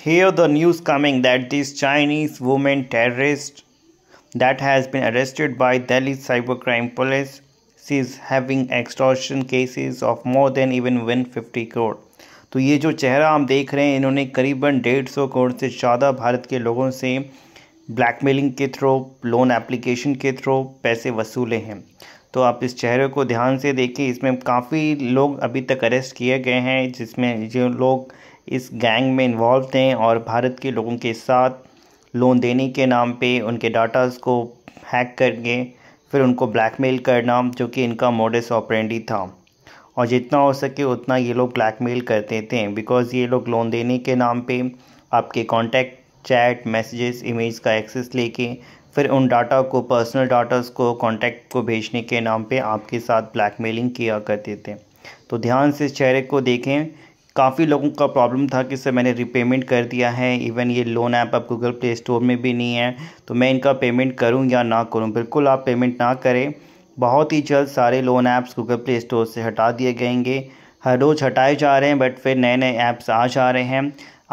hear the news coming that this Chinese woman terrorist that has been arrested by Delhi cybercrime police she is having extortion cases of more than even 150 crore तो ये जो चेहरा हम देख रहे हैं इन्होंने करीबन डेढ़ सौ करोड़ से ज़्यादा भारत के लोगों से ब्लैकमेलिंग के थ्रू लोन एप्लीकेशन के थ्रू पैसे वसूले हैं तो आप इस चेहरे को ध्यान से देखें इसमें काफ़ी लोग अभी तक अरेस्ट किए गए हैं जिसमें जो लोग इस गैंग में इन्वॉल्व थे और भारत के लोगों के साथ लोन देने के नाम पे उनके डाटास को हैक करके फिर उनको ब्लैकमेल करना जो कि इनका मोडस ऑपरेंडी था और जितना हो सके उतना ये लोग ब्लैकमेल करते थे बिकॉज़ ये लोग लोन देने के नाम पे आपके कॉन्टैक्ट चैट मैसेजेस इमेज का एक्सेस लेके फिर उन डाटा को पर्सनल डाटास को कॉन्टैक्ट को भेजने के नाम पे आपके साथ ब्लैकमेलिंग किया करते थे तो ध्यान से इस चेहरे को देखें काफ़ी लोगों का प्रॉब्लम था कि सर मैंने रिपेमेंट कर दिया है इवन ये लोन ऐप अब गूगल प्ले स्टोर में भी नहीं है तो मैं इनका पेमेंट करूं या ना करूं बिल्कुल आप पेमेंट ना करें बहुत ही जल्द सारे loan apps Google Play Store से हटा दिए गएंगे हर रोज़ हटाए जा रहे हैं बट फिर नए नए ऐप्स आ जा रहे हैं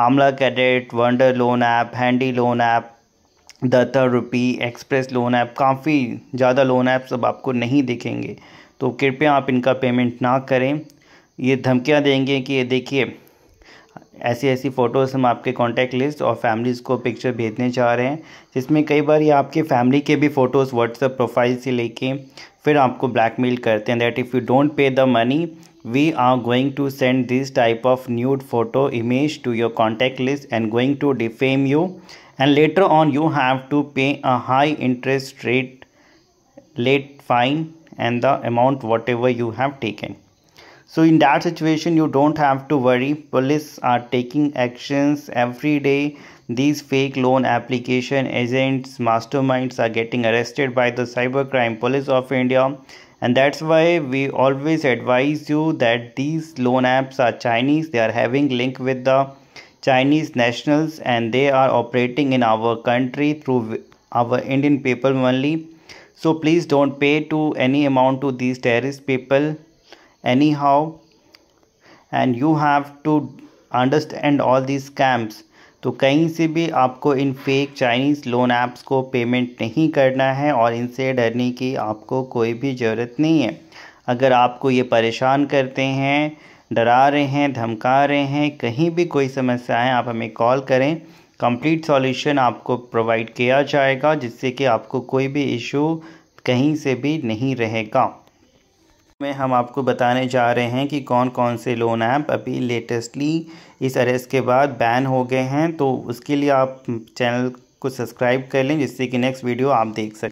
आमला cadet wonder loan app handy loan app दत्तर रुपी एक्सप्रेस लोन ऐप काफ़ी ज़्यादा लोन ऐप्स अब आपको नहीं दिखेंगे तो कृपया आप इनका पेमेंट ना करें ये धमकियाँ देंगे कि ये देखिए ऐसी ऐसी फ़ोटोज़ हम आपके कॉन्टैक्ट लिस्ट और फैमिलीज़ को पिक्चर भेजने चाह रहे हैं जिसमें कई बार ये आपके फैमिली के भी फ़ोटोज़ व्हाट्सएप प्रोफाइल से लेके फिर आपको ब्लैकमेल करते हैं that if you don't pay the money we are going to send this type of nude photo image to your contact list and going to defame you and later on you have to pay a high interest rate late fine and the amount whatever you have taken so in that situation you don't have to worry police are taking actions every day these fake loan application agents masterminds are getting arrested by the cybercrime police of india and that's why we always advise you that these loan apps are chinese they are having link with the chinese nationals and they are operating in our country through our indian people only so please don't pay to any amount to these terrorist people anyhow and you have to understand all these scams तो कहीं से भी आपको इन fake Chinese loan apps को payment नहीं करना है और इनसे डरने की आपको कोई भी ज़रूरत नहीं है अगर आपको ये परेशान करते हैं डरा रहे हैं धमका रहे हैं कहीं भी कोई समस्या है आप हमें कॉल करें कंप्लीट सॉल्यूशन आपको प्रोवाइड किया जाएगा जिससे कि आपको कोई भी इशू कहीं से भी नहीं रहेगा में हम आपको बताने जा रहे हैं कि कौन कौन से लोन ऐप अभी लेटेस्टली इस अरेस्ट के बाद बैन हो गए हैं तो उसके लिए आप चैनल को सब्सक्राइब कर लें जिससे कि नेक्स्ट वीडियो आप देख सकें